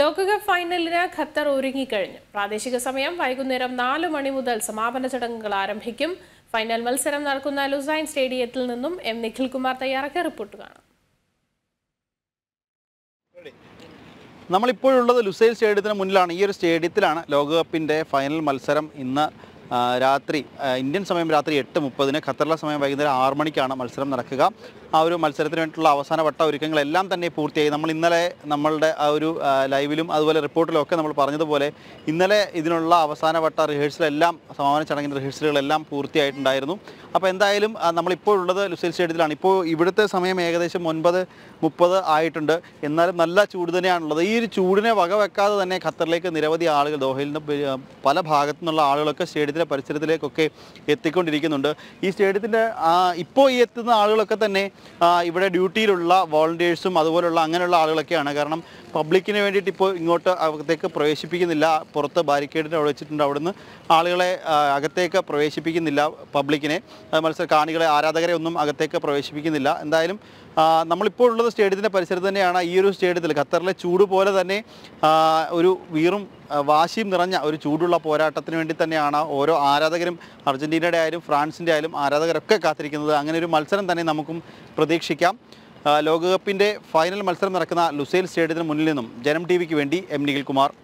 ലോകകപ്പ് ഫൈനലിന് ഖത്തർ ഒരുങ്ങിക്കഴിഞ്ഞു പ്രാദേശിക സമയം വൈകുന്നേരം നാല് മണി മുതൽ സമാപന ചടങ്ങുകൾ ആരംഭിക്കും ഫൈനൽ മത്സരം നടക്കുന്ന ലുസൈൻ സ്റ്റേഡിയത്തിൽ നിന്നും എം നിഖിൽകുമാർ തയ്യാറാക്കിയ റിപ്പോർട്ട് കാണാം നമ്മളിപ്പോഴുള്ളത് ലുസൈൻ സ്റ്റേഡിയത്തിന് മുന്നിലാണ് ഈ ഒരു സ്റ്റേഡിയത്തിലാണ് ലോകകപ്പിൻ്റെ ഫൈനൽ മത്സരം ഇന്ന് രാത്രി ഇന്ത്യൻ സമയം രാത്രി എട്ട് മുപ്പതിന് ഖത്തറിലെ സമയം വൈകുന്നേരം ആറ് മണിക്കാണ് മത്സരം നടക്കുക ആ ഒരു മത്സരത്തിന് വേണ്ടിയിട്ടുള്ള അവസാന വട്ട ഒരുക്കങ്ങളെല്ലാം തന്നെ പൂർത്തിയായി നമ്മൾ ഇന്നലെ നമ്മളുടെ ആ ഒരു ലൈവിലും അതുപോലെ റിപ്പോർട്ടിലും ഒക്കെ നമ്മൾ പറഞ്ഞതുപോലെ ഇന്നലെ ഇതിനുള്ള അവസാന വട്ട റിഹേഴ്സലെല്ലാം സമാപന ചടങ്ങിൻ്റെ റിഹേഴ്സലുകളെല്ലാം പൂർത്തിയായിട്ടുണ്ടായിരുന്നു അപ്പോൾ എന്തായാലും നമ്മളിപ്പോൾ ഉള്ളത് ലുസൈൽ സ്റ്റേഡിയത്തിലാണ് ഇപ്പോൾ ഇവിടുത്തെ സമയം ഏകദേശം ഒൻപത് മുപ്പത് ആയിട്ടുണ്ട് എന്നാലും നല്ല ചൂട് തന്നെയാണുള്ളത് ഈ ഒരു ചൂടിനെ വകവെക്കാതെ തന്നെ ഖത്തറിലേക്ക് നിരവധി ആളുകൾ ദോഹയിൽ നിന്ന് പല ഭാഗത്തു നിന്നുള്ള ആളുകളൊക്കെ സ്റ്റേഡിയത്തിലെ പരിസരത്തിലേക്കൊക്കെ എത്തിക്കൊണ്ടിരിക്കുന്നുണ്ട് ഈ സ്റ്റേഡിയത്തിൻ്റെ ഇപ്പോൾ ഈ എത്തുന്ന ആളുകളൊക്കെ തന്നെ ഇവിടെ ഡ്യൂട്ടിയിലുള്ള വോളണ്ടിയേഴ്സും അതുപോലുള്ള അങ്ങനെയുള്ള ആളുകളൊക്കെയാണ് കാരണം പബ്ലിക്കിന് വേണ്ടിയിട്ട് ഇപ്പോൾ ഇങ്ങോട്ട് അകത്തേക്ക് പ്രവേശിപ്പിക്കുന്നില്ല പുറത്ത് ബാരിക്കേഡിൻ്റെ അവിടെ വെച്ചിട്ടുണ്ട് അവിടുന്ന് ആളുകളെ അകത്തേക്ക് പ്രവേശിപ്പിക്കുന്നില്ല പബ്ലിക്കിനെ മത്സര കാണികളെ ആരാധകരെ ഒന്നും അകത്തേക്ക് പ്രവേശിപ്പിക്കുന്നില്ല എന്തായാലും നമ്മളിപ്പോൾ ഉള്ളത് സ്റ്റേഡിയത്തിൻ്റെ പരിസരത്ത് തന്നെയാണ് ഈ ഒരു സ്റ്റേഡിയത്തിൽ ഖത്തറിലെ ചൂട് പോലെ തന്നെ ഒരു വീറും വാശിയും നിറഞ്ഞ ഒരു ചൂടുള്ള പോരാട്ടത്തിന് വേണ്ടി തന്നെയാണ് ഓരോ ആരാധകരും അർജൻറ്റീനയുടെ ആയാലും ഫ്രാൻസിൻ്റെ ആയാലും ആരാധകരൊക്കെ കാത്തിരിക്കുന്നത് അങ്ങനെ ഒരു മത്സരം തന്നെ നമുക്കും പ്രതീക്ഷിക്കാം ലോകകപ്പിൻ്റെ ഫൈനൽ മത്സരം നടക്കുന്ന ലുസൈൽ സ്റ്റേഡിയത്തിന് മുന്നിൽ നിന്നും ജനം ടി വിക്ക് വേണ്ടി എം നിഖിൽ കുമാർ